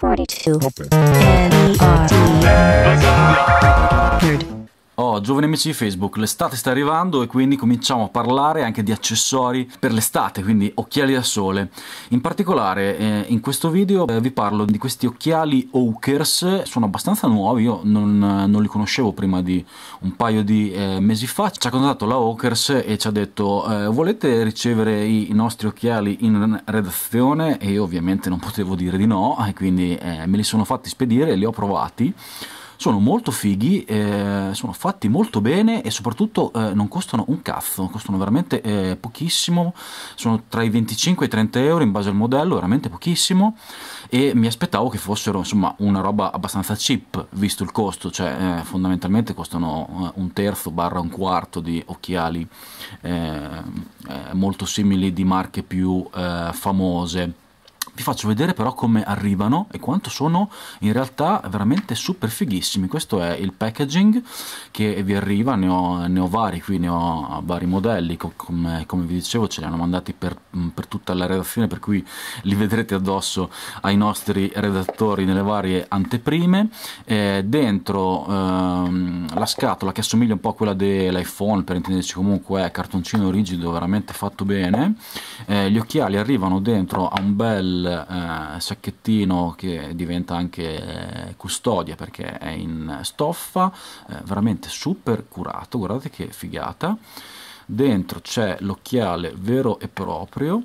42 N E R D Nerd Oh, giovani amici di Facebook, l'estate sta arrivando e quindi cominciamo a parlare anche di accessori per l'estate, quindi occhiali da sole. In particolare, eh, in questo video eh, vi parlo di questi occhiali Oakers, sono abbastanza nuovi, io non, eh, non li conoscevo prima di un paio di eh, mesi fa. Ci ha contattato la Oakers e ci ha detto eh, volete ricevere i nostri occhiali in redazione? E io ovviamente non potevo dire di no, e quindi eh, me li sono fatti spedire e li ho provati sono molto fighi, eh, sono fatti molto bene e soprattutto eh, non costano un cazzo, costano veramente eh, pochissimo, sono tra i 25 e i 30 euro in base al modello, veramente pochissimo e mi aspettavo che fossero insomma una roba abbastanza cheap visto il costo, cioè eh, fondamentalmente costano eh, un terzo barra un quarto di occhiali eh, molto simili di marche più famose vi faccio vedere però come arrivano e quanto sono in realtà veramente super fighissimi questo è il packaging che vi arriva ne ho, ne ho vari qui ne ho vari modelli come, come vi dicevo ce li hanno mandati per, mm, per, tutta la redazione per cui li vedrete addosso ai nostri redattori nelle varie anteprime eh, dentro ehm, la scatola che assomiglia un po' a quella dell'iPhone per intenderci comunque è cartoncino rigido veramente fatto bene eh, gli occhiali arrivano dentro a un bel eh, sacchettino che diventa anche eh, custodia perché è in stoffa, eh, veramente super curato, guardate che figata. Dentro c'è l'occhiale vero e proprio,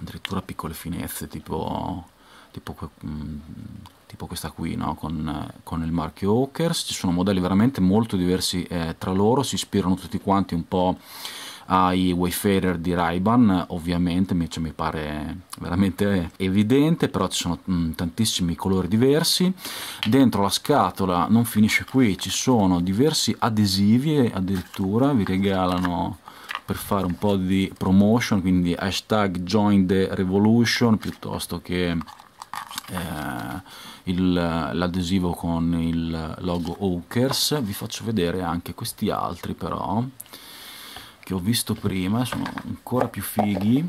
addirittura piccole finezze tipo tipo, mm, tipo questa qui no? con, eh, con, il marchio Hawkers, ci sono modelli veramente molto diversi eh, tra loro, si ispirano tutti quanti un po' ai Wayfarer di Raiban, ovviamente mi, cioè, mi, pare veramente evidente, però ci sono mh, mm, tantissimi colori diversi. Dentro la scatola non finisce qui, ci sono diversi adesivi, addirittura vi regalano per fare un po' di promotion, quindi hashtag join the revolution piuttosto che eh, l'adesivo con il logo Hawkers vi faccio vedere anche questi altri però che ho visto prima sono ancora più fighi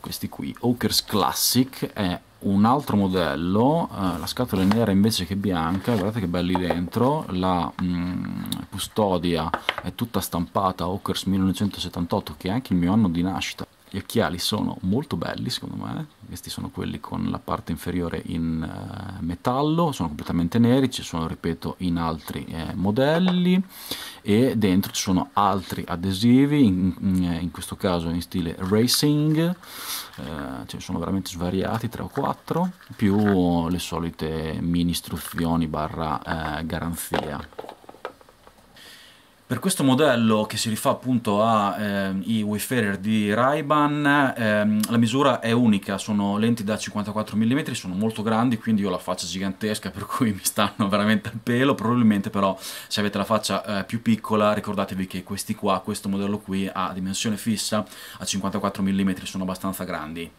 questi qui Hawkers Classic è un altro modello eh, la scatola è nera invece che bianca guardate che belli dentro la mh, mm, custodia è tutta stampata Hawkers 1978 che è anche il mio anno di nascita gli occhiali sono molto belli secondo me, questi sono quelli con la parte inferiore in uh, metallo, sono completamente neri, ci sono ripeto in altri eh, modelli e dentro ci sono altri adesivi, in, in, eh, in questo caso in stile racing, eh, ce ne sono veramente svariati, 3 o 4, più le solite mini istruzioni barra eh, garanzia. Per questo modello che si rifà appunto ai eh, Wayfarer di Ray-Ban, ehm, la misura è unica, sono lenti da 54 mm, sono molto grandi, quindi io ho la faccia gigantesca per cui mi stanno veramente al pelo, probabilmente però se avete la faccia eh, più piccola ricordatevi che questi qua, questo modello qui ha dimensione fissa, a 54 mm sono abbastanza grandi.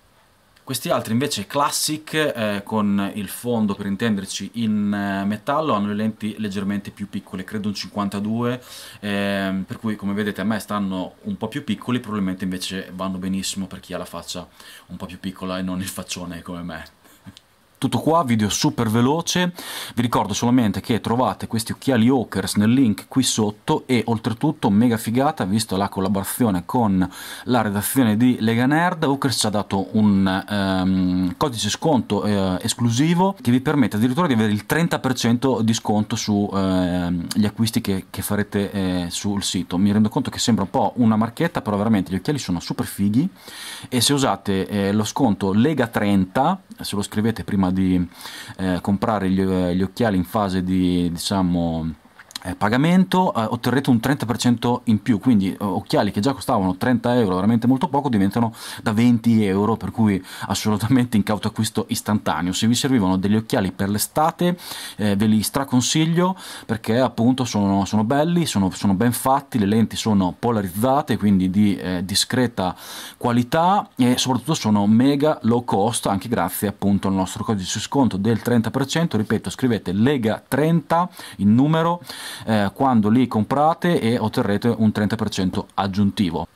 Questi altri invece classic eh, con il fondo per intenderci in eh, metallo hanno le lenti leggermente più piccole, credo un 52, eh, per cui come vedete a me stanno un po' più piccoli, probabilmente invece vanno benissimo per chi ha la faccia un po' più piccola e non il faccione come me. Tutto qua, video super veloce, vi ricordo solamente che trovate questi occhiali Hawkers nel link qui sotto e oltretutto mega figata, visto la collaborazione con la redazione di Lega Nerd, Hawkers ci ha dato un um, codice sconto eh, esclusivo che vi permette addirittura di avere il 30% di sconto sugli ehm, eh, acquisti che, che farete eh, sul sito. Mi rendo conto che sembra un po' una marchetta, però veramente gli occhiali sono super fighi e se usate eh, lo sconto Lega30, se lo scrivete prima di eh, comprare gli, gli, occhiali in fase di diciamo eh, pagamento eh, otterrete un 30% in più, quindi eh, occhiali che già costavano 30 euro, veramente molto poco, diventano da 20 euro, per cui assolutamente in cauto acquisto istantaneo. Se vi servivano degli occhiali per l'estate eh, ve li straconsiglio perché appunto sono, sono belli, sono, sono, ben fatti, le lenti sono polarizzate, quindi di eh, discreta qualità e soprattutto sono mega low cost, anche grazie appunto al nostro codice sconto del 30%, ripeto scrivete Lega 30 in numero eh, quando li comprate e otterrete un 30% aggiuntivo.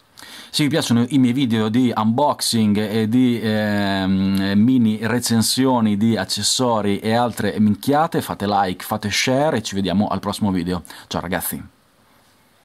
Se vi piacciono i miei video di unboxing e di eh, mini recensioni di accessori e altre minchiate, fate like, fate share e ci vediamo al prossimo video. Ciao ragazzi!